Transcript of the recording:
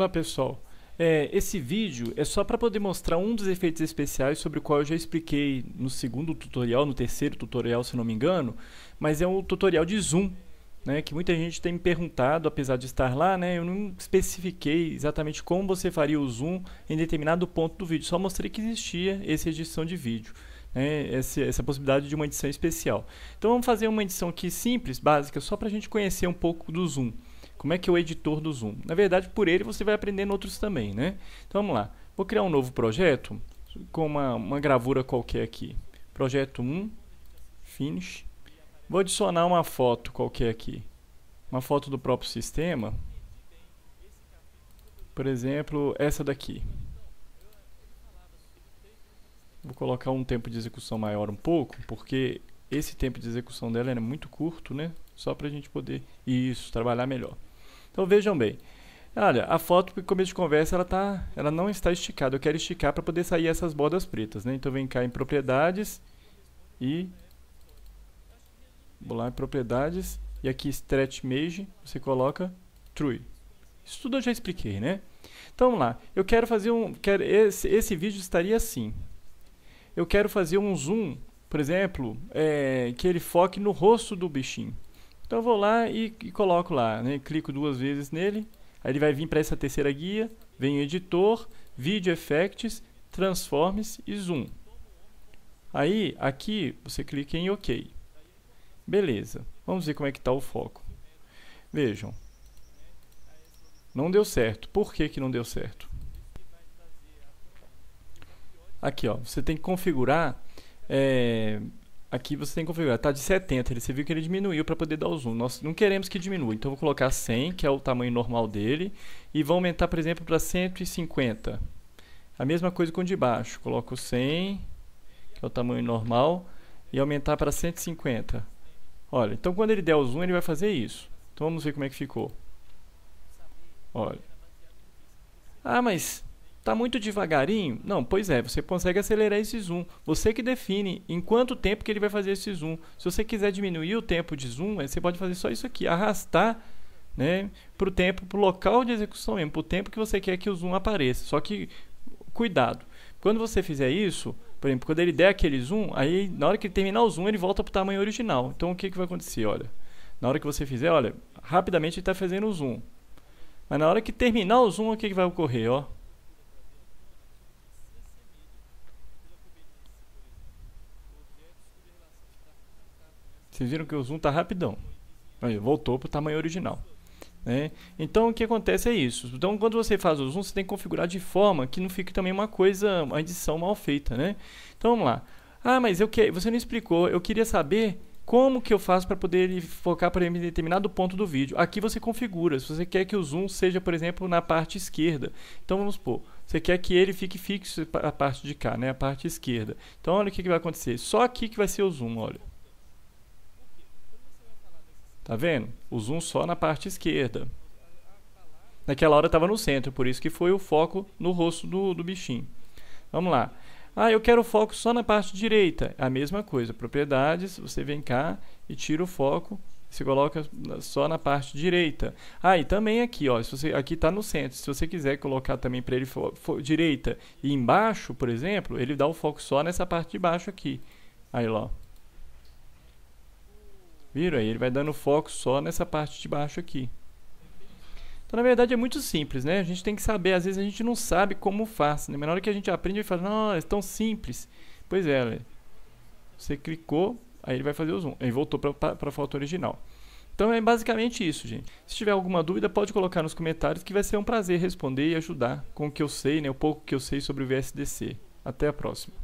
Olá pessoal, é, esse vídeo é só para poder mostrar um dos efeitos especiais sobre o qual eu já expliquei no segundo tutorial, no terceiro tutorial se não me engano, mas é um tutorial de zoom, né, que muita gente tem me perguntado, apesar de estar lá, né, eu não especifiquei exatamente como você faria o zoom em determinado ponto do vídeo, só mostrei que existia essa edição de vídeo. Né, essa, essa, possibilidade de uma edição especial. Então vamos fazer uma edição aqui simples, básica, só para a gente conhecer um pouco do Zoom como é que é o editor do Zoom. Na verdade, por ele você vai aprendendo outros também, né? Então vamos lá. Vou criar um novo projeto com uma, uma gravura qualquer aqui. Projeto 1, Finish. Vou adicionar uma foto qualquer aqui. Uma foto do próprio sistema. Por exemplo, essa daqui. Vou colocar um tempo de execução maior um pouco, porque esse tempo de execução dela é muito curto, né? Só para a gente poder, isso, trabalhar melhor. Então vejam bem. Olha, a foto que começo de conversa ela, tá, ela não está esticada. Eu quero esticar para poder sair essas bordas pretas. Né? Então vem cá em propriedades e vou lá em propriedades e aqui stretch image você coloca true. Isso tudo eu já expliquei, né? Então vamos lá. Eu quero fazer um, quero esse, esse vídeo estaria assim. Eu quero fazer um zoom, por exemplo, é, que ele foque no rosto do bichinho. Então eu vou lá e, e coloco lá, né? clico duas vezes nele, aí ele vai vir para essa terceira guia, vem o editor, Video Effects, Transforms e Zoom. Aí, aqui, você clica em OK. Beleza, vamos ver como é que está o foco. Vejam, não deu certo. Por que, que não deu certo? Aqui, ó, você tem que configurar é, Aqui você tem que configurar, tá de 70, ele, você viu que ele diminuiu para poder dar o zoom. Nós não queremos que diminua, então vou colocar 100, que é o tamanho normal dele, e vou aumentar, por exemplo, para 150. A mesma coisa com o de baixo, coloco 100, que é o tamanho normal, e aumentar para 150. Olha, então quando ele der o zoom, ele vai fazer isso. Então vamos ver como é que ficou. Olha. Ah, mas Tá muito devagarinho? Não, pois é, você consegue acelerar esse zoom. Você que define em quanto tempo que ele vai fazer esse zoom. Se você quiser diminuir o tempo de zoom, você pode fazer só isso aqui, arrastar né, para o tempo, para o local de execução mesmo, para o tempo que você quer que o zoom apareça. Só que, cuidado, quando você fizer isso, por exemplo, quando ele der aquele zoom, aí na hora que ele terminar o zoom, ele volta para o tamanho original. Então o que, que vai acontecer? Olha, na hora que você fizer, olha, rapidamente ele está fazendo o zoom. Mas na hora que terminar o zoom, o que, que vai ocorrer? Ó, Vocês viram que o zoom tá rapidão. Aí, voltou para o tamanho original. Né? Então o que acontece é isso. Então quando você faz o zoom, você tem que configurar de forma que não fique também uma coisa, uma edição mal feita. Né? Então vamos lá. Ah, mas eu que... você não explicou. Eu queria saber como que eu faço para poder focar para em determinado ponto do vídeo? Aqui você configura, se você quer que o zoom seja, por exemplo, na parte esquerda. Então vamos supor, você quer que ele fique fixo a parte de cá, né, a parte esquerda. Então olha o que, que vai acontecer, só aqui que vai ser o zoom, olha. Tá vendo? O zoom só na parte esquerda. Naquela hora estava no centro, por isso que foi o foco no rosto do, do bichinho. Vamos lá. Ah, eu quero o foco só na parte direita. A mesma coisa. Propriedades, você vem cá e tira o foco. Você coloca só na parte direita. Ah, e também aqui, ó. Se você, aqui está no centro. Se você quiser colocar também para ele direita e embaixo, por exemplo, ele dá o foco só nessa parte de baixo aqui. Aí, ó. Viram aí? Ele vai dando foco só nessa parte de baixo aqui. Então, na verdade, é muito simples, né? A gente tem que saber. Às vezes, a gente não sabe como faz. Né? na hora que a gente aprende, a gente fala, não, é tão simples. Pois é, você clicou, aí ele vai fazer o zoom. Ele voltou para a foto original. Então, é basicamente isso, gente. Se tiver alguma dúvida, pode colocar nos comentários que vai ser um prazer responder e ajudar com o que eu sei, né? O pouco que eu sei sobre o VSDC. Até a próxima.